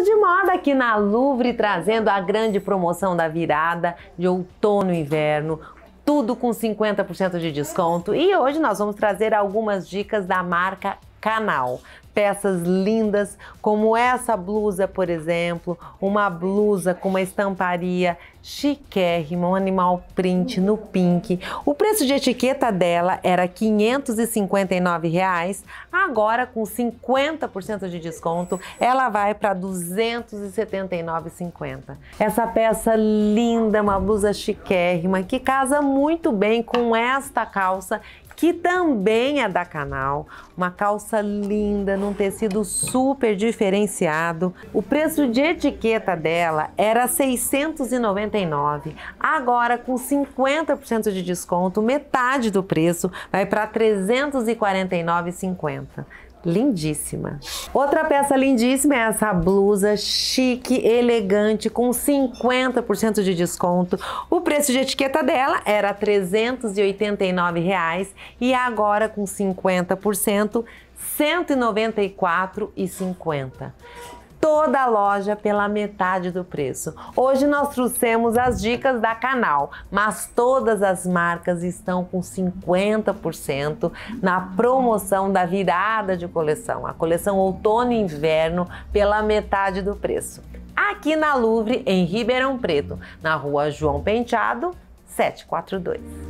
tudo de moda aqui na Louvre, trazendo a grande promoção da virada de outono e inverno. Tudo com 50% de desconto. E hoje nós vamos trazer algumas dicas da marca canal. Peças lindas como essa blusa, por exemplo, uma blusa com uma estamparia chiquérrima, um animal print no pink. O preço de etiqueta dela era R$ 559, reais, agora com 50% de desconto, ela vai para R$ 279,50. Essa peça linda, uma blusa chiquérrima que casa muito bem com esta calça que também é da Canal. Uma calça linda, num tecido super diferenciado. O preço de etiqueta dela era 699. Agora, com 50% de desconto, metade do preço vai para 349,50 lindíssima. Outra peça lindíssima é essa blusa chique, elegante, com 50% de desconto. O preço de etiqueta dela era R$ 389 reais, e agora com 50%, R$ 194,50 toda a loja pela metade do preço. Hoje nós trouxemos as dicas da canal, mas todas as marcas estão com 50% na promoção da virada de coleção, a coleção outono e inverno pela metade do preço. Aqui na Louvre, em Ribeirão Preto, na rua João Penteado, 742.